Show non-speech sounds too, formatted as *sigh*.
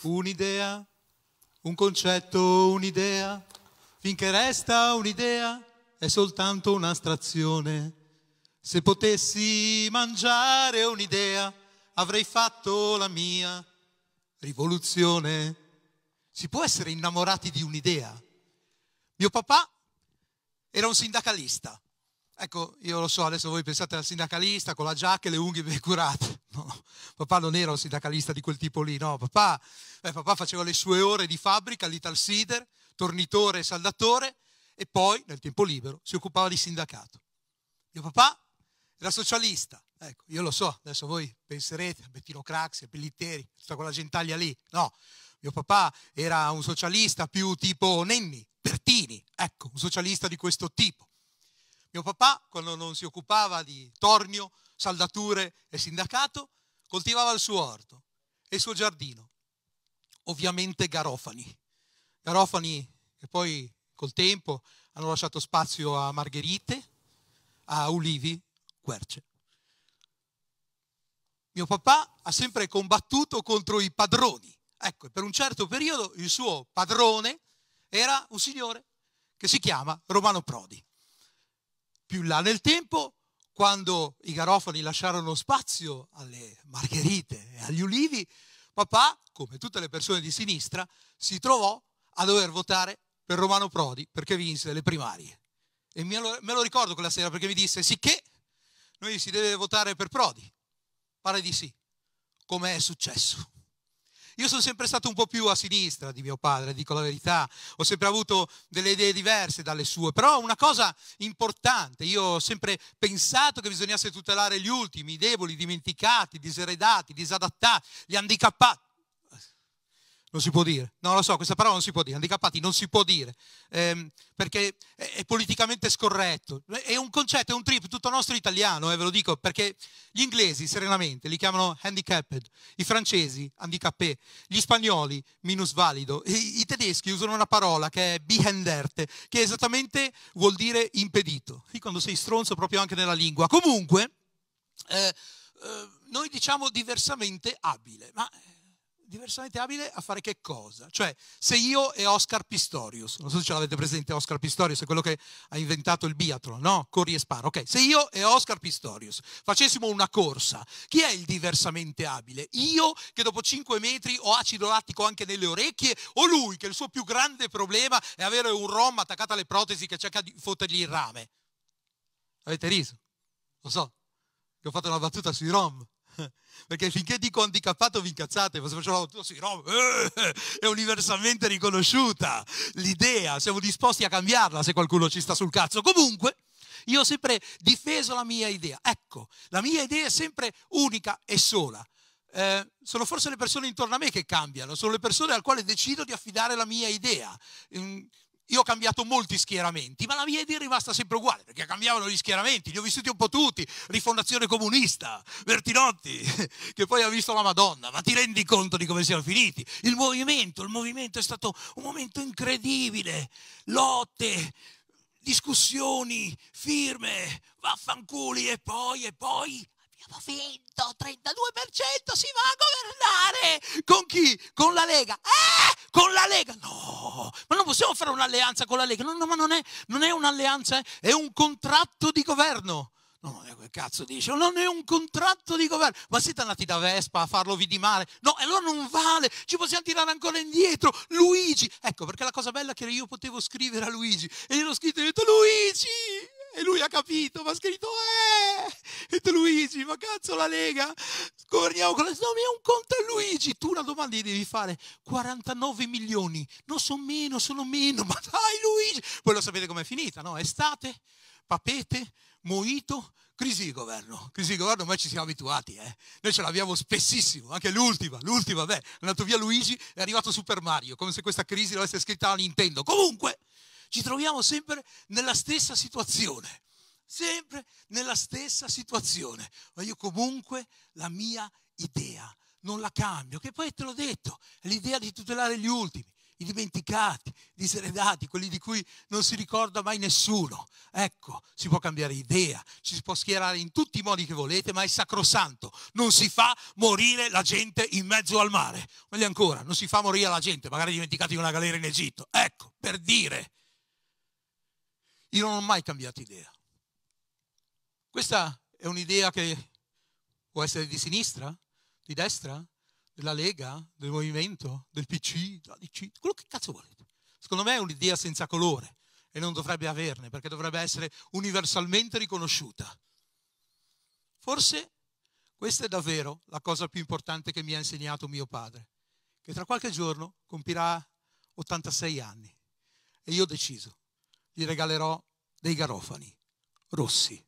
fu Un'idea, un concetto, un'idea, finché resta un'idea è soltanto un'astrazione. Se potessi mangiare un'idea avrei fatto la mia rivoluzione. Si può essere innamorati di un'idea? Mio papà era un sindacalista. Ecco, io lo so, adesso voi pensate al sindacalista con la giacca e le unghie ben curate. No, papà non era un sindacalista di quel tipo lì, no, papà, eh, papà faceva le sue ore di fabbrica all'Ital seeder, tornitore e saldatore, e poi nel tempo libero si occupava di sindacato. Mio papà era socialista, ecco, io lo so, adesso voi penserete a Bettino Craxi, a Pellitteri, tutta quella gentaglia lì, no, mio papà era un socialista più tipo Nenni, Bertini, ecco, un socialista di questo tipo. Mio papà, quando non si occupava di tornio, saldature e sindacato, coltivava il suo orto e il suo giardino. Ovviamente garofani. Garofani che poi col tempo hanno lasciato spazio a margherite, a ulivi, querce. Mio papà ha sempre combattuto contro i padroni. Ecco, per un certo periodo il suo padrone era un signore che si chiama Romano Prodi. Più là nel tempo, quando i garofani lasciarono spazio alle margherite e agli ulivi, papà, come tutte le persone di sinistra, si trovò a dover votare per Romano Prodi perché vinse le primarie. E me lo, me lo ricordo quella sera perché mi disse, sicché noi si deve votare per Prodi. Pare di sì, come è successo. Io sono sempre stato un po' più a sinistra di mio padre, dico la verità, ho sempre avuto delle idee diverse dalle sue, però una cosa importante, io ho sempre pensato che bisognasse tutelare gli ultimi, i deboli, i dimenticati, i diseredati, i disadattati, gli handicappati non si può dire, no lo so, questa parola non si può dire, handicappati non si può dire, ehm, perché è, è, politicamente scorretto, è un concetto, è un trip tutto nostro italiano, eh, ve lo dico, perché gli inglesi serenamente li chiamano handicapped, i francesi handicappé, gli spagnoli minusvalido, i, i tedeschi usano una parola che è behenderte, che esattamente vuol dire impedito, qui quando sei stronzo proprio anche nella lingua, comunque eh, eh, noi diciamo diversamente abile, ma diversamente abile a fare che cosa? Cioè, se io e Oscar Pistorius, non so se ce l'avete presente, Oscar Pistorius è quello che ha inventato il biathlon, no? Corri e sparo. Ok, se io e Oscar Pistorius facessimo una corsa, chi è il diversamente abile? Io che dopo 5 metri ho acido lattico anche nelle orecchie o lui che il suo più grande problema è avere un rom attaccato alle protesi che cerca di fottergli il rame? Avete riso? Lo so, che ho fatto una battuta sui rom. *laughs* Perché finché dico handicappato vi incazzate, facciamo tutto sì, no, eh, è universalmente riconosciuta l'idea, siamo disposti a cambiarla se qualcuno ci sta sul cazzo. Comunque, io ho sempre difeso la mia idea. Ecco, la mia idea è sempre unica e sola. Eh, sono forse le persone intorno a me che cambiano, sono le persone al quale decido di affidare la mia idea. Mm, io ho cambiato molti schieramenti, ma la mia idea è rimasta sempre uguale, perché cambiavano gli schieramenti, li ho vissuti un po' tutti, rifondazione comunista, Bertinotti, *laughs* che poi ha visto la Madonna, ma ti rendi conto di come siamo finiti? Il movimento, il movimento è stato un momento incredibile, lotte, discussioni, firme, vaffanculi e poi, e poi abbiamo vinto, 32% si va a governare, con chi? Con la Lega. Eh, con la Lega. No, ma non possiamo fare un'alleanza con la Lega. No, no, ma non è, non è un'alleanza, eh. è un contratto di governo. No, quel cazzo dice? Non è un contratto di governo. Ma siete andati da Vespa a farlo male? No, e allora non vale, ci possiamo tirare ancora indietro. Luigi, ecco perché la cosa bella è che io potevo scrivere a Luigi e glielo ho scritto e ho detto Luigi! E lui ha capito, ma ha scritto eh! E tu Luigi, ma cazzo la Lega governiamo con la no, è un conto a Luigi. Tu una domanda gli devi fare, 49 milioni, non sono meno, sono meno, *laughs* ma dai Luigi. Poi lo sapete com'è finita, no? Estate, papete, moito, crisi di governo. Crisi di governo ormai ci siamo abituati, eh? noi ce l'abbiamo spessissimo, anche l'ultima, l'ultima, beh, è andato via Luigi, è arrivato Super Mario, come se questa crisi dovesse scritta alla Nintendo. Comunque, ci troviamo sempre nella stessa situazione sempre nella stessa situazione, ma io comunque la mia idea non la cambio, che poi te l'ho detto, è l'idea di tutelare gli ultimi, i dimenticati, i diseredati, quelli di cui non si ricorda mai nessuno. Ecco, si può cambiare idea, ci si può schierare in tutti i modi che volete, ma è sacrosanto. Non si fa morire la gente in mezzo al mare. Meglio ancora, non si fa morire la gente, magari dimenticati in una galera in Egitto. Ecco, per dire. Io non ho mai cambiato idea. Questa è un'idea che può essere di sinistra, di destra, della Lega, del Movimento, del PC, della quello che cazzo volete. Secondo me è un'idea senza colore e non dovrebbe averne perché dovrebbe essere universalmente riconosciuta. Forse questa è davvero la cosa più importante che mi ha insegnato mio padre, che tra qualche giorno compirà 86 anni e io ho deciso, gli regalerò dei garofani rossi.